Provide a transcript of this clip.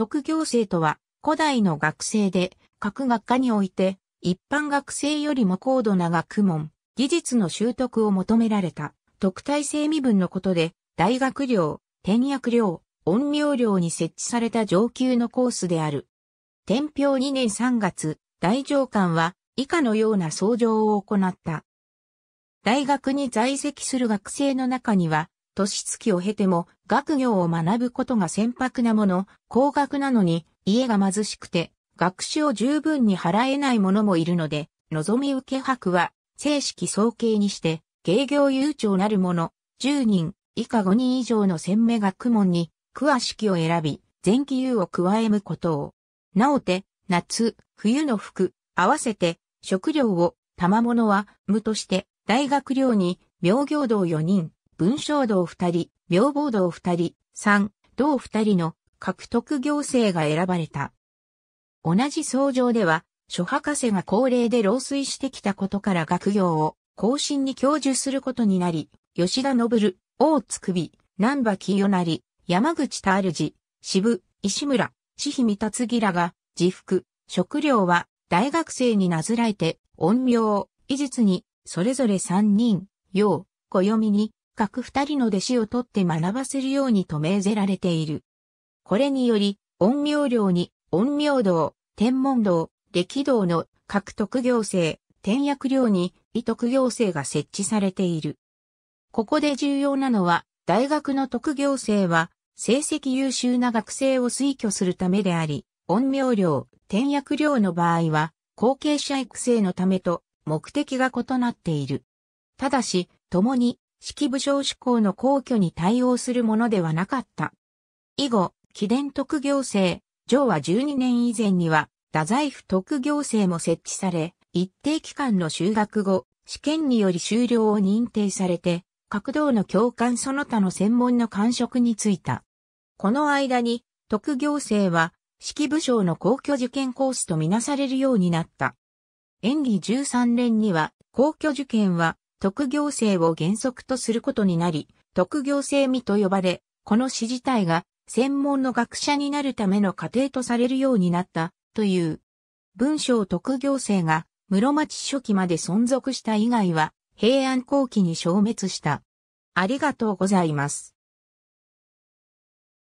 特行生とは、古代の学生で、各学科において、一般学生よりも高度な学問、技術の習得を求められた、特待生身分のことで、大学寮、転訳寮、音量寮に設置された上級のコースである。天平2年3月、大上官は、以下のような創上を行った。大学に在籍する学生の中には、年月を経ても学業を学ぶことが船舶なもの、高額なのに、家が貧しくて、学士を十分に払えない者もいるので、望み受け博は、正式総計にして、芸業悠長なる者、10人、以下5人以上の専務学問に、詳しきを選び、前期優を加えむことを。なおて、夏、冬の服、合わせて、食料を、賜物は、無として、大学寮に、妙行道4人、文章道二人、明房道二人、三、道二人の獲得行政が選ばれた。同じ創上では、諸博士が高齢で老衰してきたことから学業を後進に教授することになり、吉田信、大津首、南波清成、山口太主、渋、石村、千姫達義らが、自服、食料は大学生になずらえて、恩名、医術に、それぞれ三人、陽、暦に、各二人の弟子を取って学ばせるようにと命ぜられている。これにより、恩苗寮に、恩苗道、天文道、歴道の各特行政、天薬寮に、異特行政が設置されている。ここで重要なのは、大学の特行政は、成績優秀な学生を推挙するためであり、恩苗寮、天薬寮の場合は、後継者育成のためと目的が異なっている。ただし、共に式部将志向の皇居に対応するものではなかった。以後、貴殿特行政、上は12年以前には、太宰府特行政も設置され、一定期間の修学後、試験により修了を認定されて、各道の教官その他の専門の官職に就いた。この間に、特行政は、式部将の皇居受験コースとみなされるようになった。演技13年には、皇居受験は、特行性を原則とすることになり、特行性未と呼ばれ、この詩自体が専門の学者になるための過程とされるようになったという。文章特行性が室町初期まで存続した以外は平安後期に消滅した。ありがとうございます。